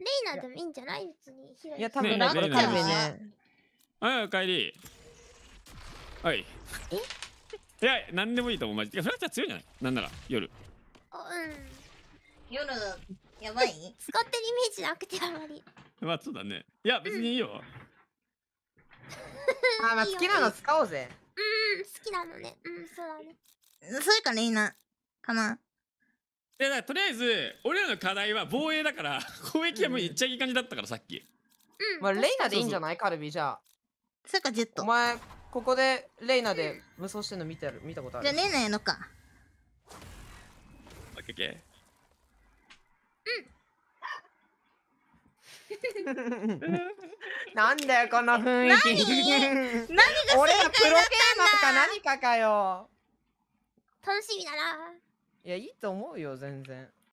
レイナでもいいんじゃない別に。いや、多分ランクちゃうね。はい、おかえり。はい。えいや、なんでもいいと思う、マジで。フラクチャー強いんじゃないなんなら、夜。うん。夜、やばい使ってるイメージなくて、あまり。まあ、そうだね。いや、別にいいよ。うん、あ、まあ、好きなの使おうぜ。うん、好きなのね。うん、そうだね。そういうかレイナかな。いやだからとりあえず俺らの課題は防衛だから 攻撃はもういっちゃいい感じだったからさっきうん、まあ、レイナでいいんじゃないカルビじゃあそっかジェットお前ここでレイナで無双してんの見てる見たことあるじゃあレイナやのかオッケーオッケーうん なんだよこの雰囲気何何が正解だったんだ俺らプロゲーマーか何かかよ楽しみだないやいいと思うよ全然